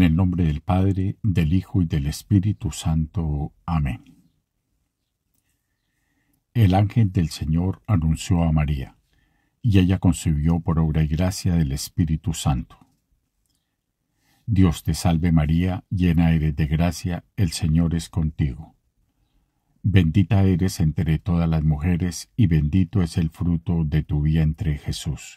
En el nombre del Padre, del Hijo y del Espíritu Santo. Amén. El ángel del Señor anunció a María, y ella concibió por obra y gracia del Espíritu Santo. Dios te salve María, llena eres de gracia, el Señor es contigo. Bendita eres entre todas las mujeres, y bendito es el fruto de tu vientre Jesús.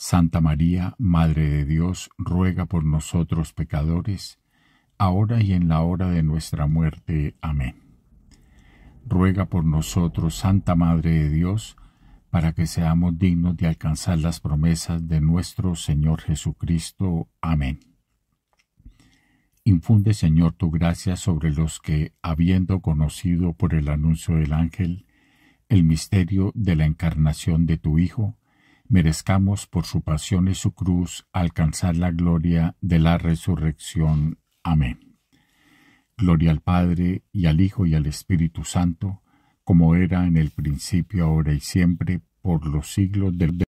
Santa María, Madre de Dios, ruega por nosotros pecadores, ahora y en la hora de nuestra muerte. Amén. Ruega por nosotros, Santa Madre de Dios, para que seamos dignos de alcanzar las promesas de nuestro Señor Jesucristo. Amén. Infunde, Señor, tu gracia sobre los que, habiendo conocido por el anuncio del ángel el misterio de la encarnación de tu Hijo, merezcamos por su pasión y su cruz alcanzar la gloria de la resurrección. Amén. Gloria al Padre y al Hijo y al Espíritu Santo, como era en el principio, ahora y siempre, por los siglos del